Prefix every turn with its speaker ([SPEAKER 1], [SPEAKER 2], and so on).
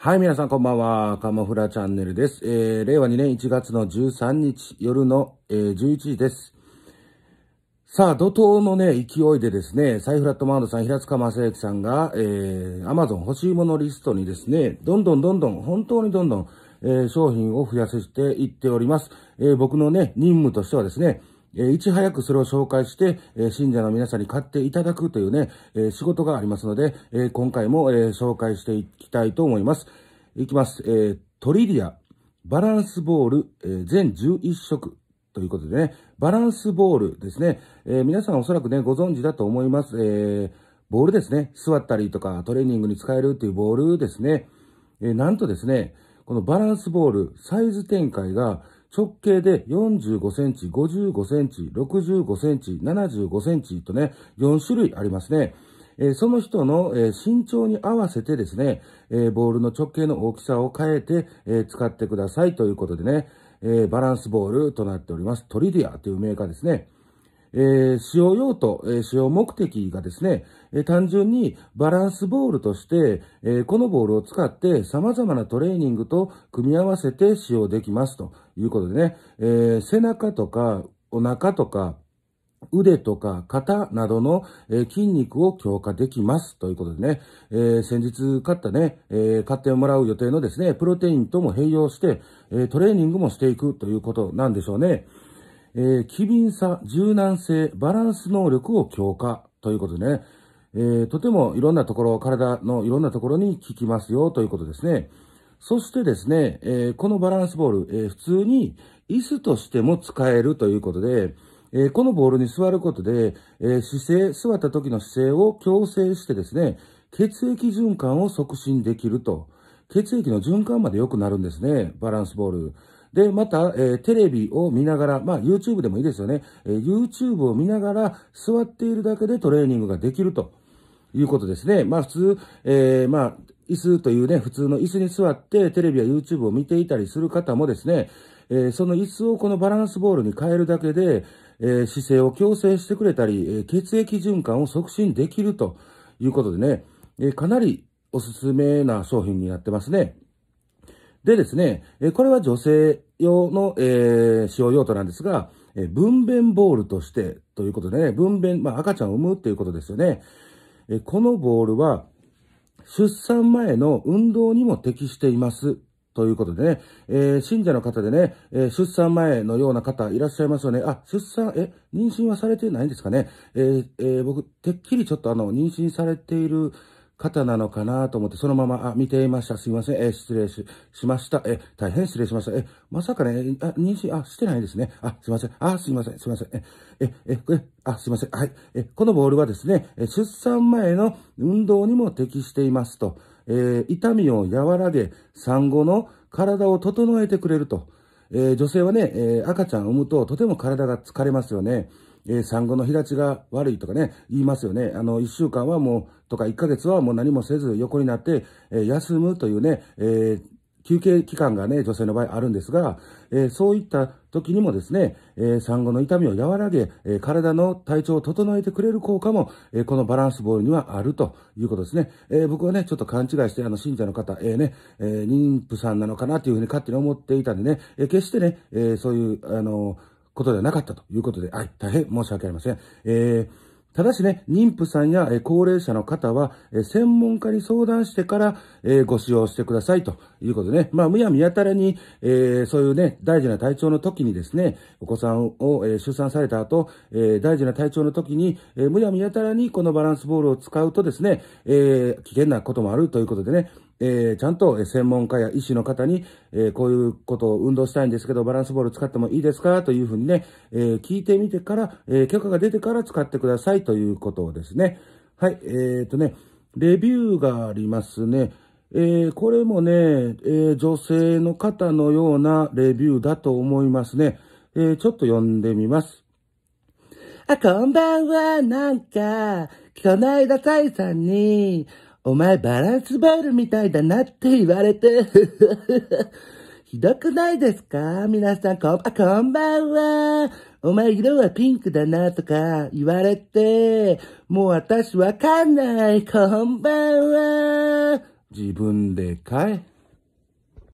[SPEAKER 1] はい、皆さんこんばんは。カモフラチャンネルです。えー、令和2年1月の13日、夜の、えー、11時です。さあ、怒涛のね、勢いでですね、サイフラットマウンドさん、平塚正幸さんが、えー、Amazon 欲しいものリストにですね、どんどんどんどん、本当にどんどん、えー、商品を増やしていっております。えー、僕のね、任務としてはですね、えいち早くそれを紹介して、え信者の皆さんに買っていただくというね、え仕事がありますので、え今回も、え紹介していきたいと思います。いきます。えトリリア、バランスボール、え全11色ということでね、バランスボールですね。え皆さんおそらくね、ご存知だと思います。えボールですね。座ったりとかトレーニングに使えるっていうボールですね。えなんとですね、このバランスボール、サイズ展開が、直径で45センチ、55センチ、65センチ、75センチとね、4種類ありますね。えその人の、え身長に合わせてですね、えボールの直径の大きさを変えて、え使ってくださいということでね、えバランスボールとなっております。トリディアというメーカーですね。えー、使用用途、えー、使用目的がですね、えー、単純にバランスボールとして、えー、このボールを使って様々なトレーニングと組み合わせて使用できますということでね、えー、背中とかお腹とか、腕とか肩などの、え筋肉を強化できますということでね、えー、先日買ったね、えー、買ってもらう予定のですね、プロテインとも併用して、えー、トレーニングもしていくということなんでしょうね。えー、機敏さ、柔軟性、バランス能力を強化ということでね、えー、とてもいろんなところ、体のいろんなところに効きますよということですね。そしてですね、えー、このバランスボール、えー、普通に椅子としても使えるということで、えー、このボールに座ることで、え姿勢、座った時の姿勢を矯正してですね、血液循環を促進できると、血液の循環まで良くなるんですね、バランスボール。で、また、えー、テレビを見ながら、まあ、YouTube でもいいですよね。えー、YouTube を見ながら、座っているだけでトレーニングができるということですね。まあ、普通、えー、まあ、椅子というね、普通の椅子に座って、テレビや YouTube を見ていたりする方もですね、えー、その椅子をこのバランスボールに変えるだけで、えー、姿勢を矯正してくれたり、えー、血液循環を促進できるということでね、えかなりおすすめな商品になってますね。でですね、えこれは女性用の、えー、使用用途なんですが、え分娩ボールとしてということでね、分娩、まあ、赤ちゃんを産むっていうことですよね。えこのボールは、出産前の運動にも適していますということでね、えー、信者の方でね、えー、出産前のような方いらっしゃいますよね。あ、出産、え、妊娠はされてないんですかね。えー、え僕、てっきりちょっとあの、妊娠されている、方なのかなと思って、そのまま、あ、見ていました。すいません。え失礼しました。え大変失礼しました。えまさかね、あ、妊娠、あ、してないですね。あ、すいません。あ、すいません。すいません。え、え、え、えあ、すいません。はい。え、このボールはですね、出産前の運動にも適していますと、え痛みを和らげ、産後の体を整えてくれると。え女性はね、え赤ちゃんを産むととても体が疲れますよね。えー、産後の日立ちが悪いとかね、言いますよね。あの、一週間はもう、とか一ヶ月はもう何もせず横になって、えー、休むというね、えー、休憩期間がね、女性の場合あるんですが、えそういった時にもですね、え産後の痛みを和らげ、え体の体調を整えてくれる効果も、えこのバランスボールにはあるということですね。え僕はね、ちょっと勘違いして、あの、信者の方、えー、ね、え妊婦さんなのかなというふうに勝手に思っていたんでね、え決してね、えそういう、あのことではなかったということで、はい、大変申し訳ありません。えーただしね、妊婦さんや高齢者の方は、専門家に相談してからご使用してくださいということでね、まあ、むやみやたらに、えそういうね、大事な体調の時にですね、お子さんを出産された後、え大事な体調の時に、えむやみやたらにこのバランスボールを使うとですね、え危険なこともあるということでね、えー、ちゃんと専門家や医師の方に、えー、こういうことを運動したいんですけど、バランスボール使ってもいいですかというふうにね、えー、聞いてみてから、え許可が出てから使ってくださいということですね。はい、えー、とね、レビューがありますね。えこれもね、え女性の方のようなレビューだと思いますね。えちょっと読んでみます。あ、こんばんは、なんか、この間、タイさんに、お前バランスバイルみたいだなって言われて、ひどくないですか皆さん、こん、あ、こんばんは。お前色はピンクだなとか言われて、もう私わかんない。こんばんは。自分でかい。